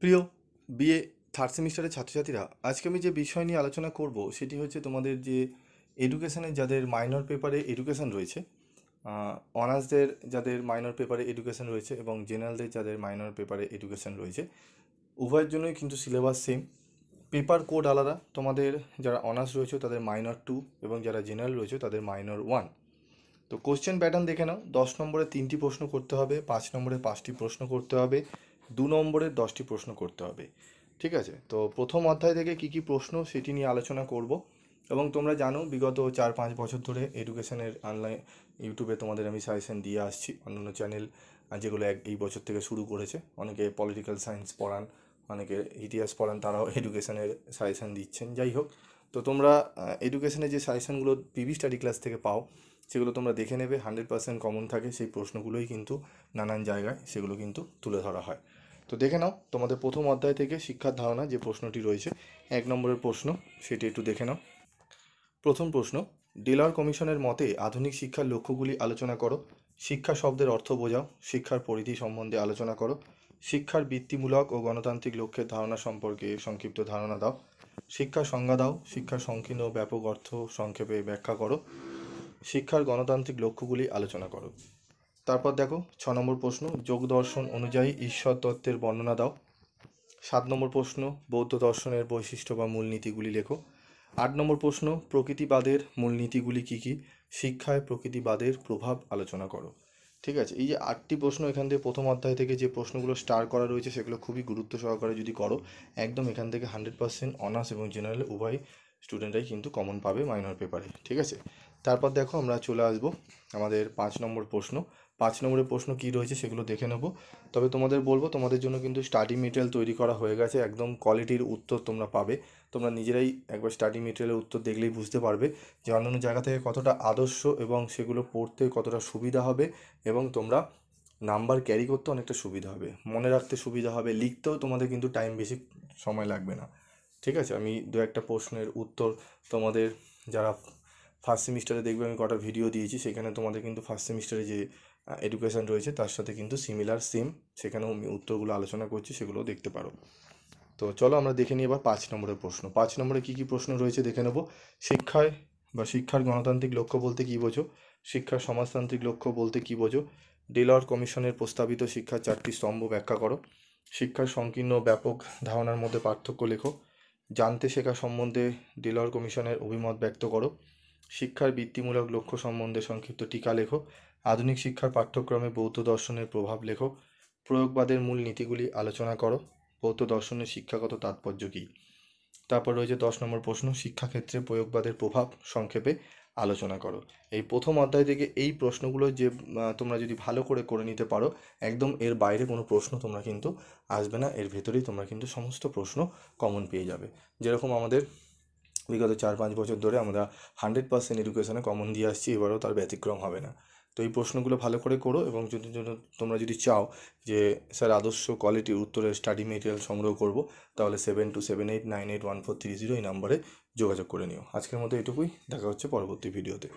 প্রিয় BA third সেমিস্টারের ছাত্রছাত্রীরা আজকে আমি যে বিষয় নিয়ে আলোচনা করব সেটি হচ্ছে তোমাদের যে এডুকেশানে যাদের মাইনর পেপারে এডুকেশান রয়েছে অনার্সদের যাদের মাইনর পেপারে এডুকেশান রয়েছে এবং জেনারেলদের যাদের মাইনর পেপারে এডুকেশান রয়েছে উভয়ের জন্যই কিন্তু সিলেবাস সেম পেপার কোড আলাদা তোমাদের যারা অনার্স রয়েছে তাদের মাইনর টু এবং যারা জেনারেল রয়েছে তাদের মাইনর ওয়ান তো কোশ্চেন প্যাটার্ন দেখে নাও দশ নম্বরে তিনটি প্রশ্ন করতে হবে পাঁচ নম্বরে পাঁচটি প্রশ্ন করতে হবে দু নম্বরের দশটি প্রশ্ন করতে হবে ঠিক আছে তো প্রথম অধ্যায় থেকে কি কি প্রশ্ন সেটি নিয়ে আলোচনা করব এবং তোমরা জানো বিগত চার পাঁচ বছর ধরে এডুকেশনের অনলাইন ইউটিউবে তোমাদের আমি সাজেশন দিয়ে আসছি অন্যান্য চ্যানেল যেগুলো এক এই বছর থেকে শুরু করেছে অনেকে পলিটিক্যাল সায়েন্স পড়ান অনেকে ইতিহাস পড়ান তারাও এডুকেশনের সাজেশান দিচ্ছেন যাই হোক তো তোমরা এডুকেশনের যে সাজেশানগুলো পিভি স্টাডি ক্লাস থেকে পাও সেগুলো তোমরা দেখে নেবে হান্ড্রেড পার্সেন্ট কমন থাকে সেই প্রশ্নগুলোই কিন্তু নানান জায়গায় সেগুলো কিন্তু তুলে ধরা হয় তো দেখে নাও তোমাদের প্রথম অধ্যায় থেকে শিক্ষার ধারণা যে প্রশ্নটি রয়েছে এক নম্বরের প্রশ্ন সেটি একটু দেখে নাও প্রথম প্রশ্ন ডিলার কমিশনের মতে আধুনিক শিক্ষার লক্ষ্যগুলি আলোচনা করো শিক্ষা শব্দের অর্থ বোঝাও শিক্ষার পরিধি সম্বন্ধে আলোচনা করো শিক্ষার বৃত্তিমূলক ও গণতান্ত্রিক লক্ষ্যের ধারণা সম্পর্কে সংক্ষিপ্ত ধারণা দাও শিক্ষা সংজ্ঞা দাও শিক্ষার সংকীর্ণ ব্যাপক অর্থ সংক্ষেপে ব্যাখ্যা করো শিক্ষার গণতান্ত্রিক লক্ষ্যগুলি আলোচনা করো তারপর দেখো ছ নম্বর প্রশ্ন যোগ দর্শন অনুযায়ী ঈশ্বর তত্ত্বের বর্ণনা দাও সাত নম্বর প্রশ্ন বৌদ্ধ দর্শনের বৈশিষ্ট্য বা মূলনীতিগুলি লেখো আট নম্বর প্রশ্ন প্রকৃতিবাদের মূলনীতিগুলি কী কী শিক্ষায় প্রকৃতিবাদের প্রভাব আলোচনা করো ঠিক আছে এই যে আটটি প্রশ্ন এখান থেকে প্রথম অধ্যায় থেকে যে প্রশ্নগুলো স্টার করা রয়েছে সেগুলো খুবই গুরুত্ব সহকারে যদি করো একদম এখান থেকে হান্ড্রেড পার্সেন্ট অনার্স এবং জেনারেল উভয় স্টুডেন্টরাই কিন্তু কমন পাবে মাইনর পেপারে ঠিক আছে তারপর দেখো আমরা চলে আসব আমাদের পাঁচ নম্বর প্রশ্ন পাঁচ নম্বরের প্রশ্ন কি রয়েছে সেগুলো দেখে নেব তবে তোমাদের বলবো তোমাদের জন্য কিন্তু স্টাডি মেটেরিয়াল তৈরি করা হয়ে গেছে একদম কোয়ালিটির উত্তর তোমরা পাবে তোমরা নিজেরাই একবার স্টাডি মেটেরিয়ালের উত্তর দেখলেই বুঝতে পারবে যে অন্যান্য জায়গা থেকে কতটা আদর্শ এবং সেগুলো পড়তে কতটা সুবিধা হবে এবং তোমরা নাম্বার ক্যারি করতে অনেকটা সুবিধা হবে মনে রাখতে সুবিধা হবে লিখতেও তোমাদের কিন্তু টাইম বেশি সময় লাগবে না ঠিক আছে আমি দু একটা প্রশ্নের উত্তর তোমাদের যারা ফার্স্ট সেমিস্টারে দেখবে আমি কটা ভিডিও দিয়েছি সেখানে তোমাদের কিন্তু ফার্স্ট সেমিস্টারে যে এডুকেশান রয়েছে তার সাথে কিন্তু সিমিলার সেম সেখানেও আমি উত্তরগুলো আলোচনা করছি সেগুলো দেখতে পারো তো চলো আমরা দেখে নিই এবার পাঁচ নম্বরের প্রশ্ন পাঁচ নম্বরে কী কী প্রশ্ন রয়েছে দেখে নেব শিক্ষায় বা শিক্ষার গণতান্ত্রিক লক্ষ্য বলতে কী বোঝো শিক্ষার সমাজতান্ত্রিক লক্ষ্য বলতে কী বোঝো ডেলর কমিশনের প্রস্তাবিত শিক্ষার চারটি স্তম্ভ ব্যাখ্যা করো শিক্ষার সংকীর্ণ ব্যাপক ধারণার মধ্যে পার্থক্য লেখো জানতে শেখা সম্বন্ধে ডিলর কমিশনের অভিমত ব্যক্ত করো শিক্ষার বৃত্তিমূলক লক্ষ্য সম্বন্ধে সংক্ষিপ্ত টিকা লেখো আধুনিক শিক্ষার পাঠ্যক্রমে বৌদ্ধ দর্শনের প্রভাব লেখো প্রয়োগবাদের মূল নীতিগুলি আলোচনা করো বৌদ্ধ দর্শনের শিক্ষাগত তাৎপর্য কী তারপর রয়েছে দশ নম্বর প্রশ্ন শিক্ষাক্ষেত্রে প্রয়োগবাদের প্রভাব সংক্ষেপে আলোচনা করো এই প্রথম অধ্যায় থেকে এই প্রশ্নগুলো যে তোমরা যদি ভালো করে করে নিতে পারো একদম এর বাইরে কোনো প্রশ্ন তোমরা কিন্তু আসবে না এর ভেতরেই তোমরা কিন্তু সমস্ত প্রশ্ন কমন পেয়ে যাবে যেরকম আমাদের বিগত চার পাঁচ বছর ধরে আমরা হান্ড্রেড পার্সেন্ট এডুকেশনে কমন দিয়ে আসছি এবারও তার ব্যতিক্রম হবে না তো এই প্রশ্নগুলো ভালো করে করো এবং যদি তোমরা যদি চাও যে স্যার আদর্শ কোয়ালিটির উত্তরের স্টাডি মেটেরিয়াল সংগ্রহ করব তাহলে seven two seven eight nine eight one four three zero এই নাম্বারে যোগাযোগ করে নিও আজকের মতো এটুকুই দেখা হচ্ছে পরবর্তী ভিডিওতে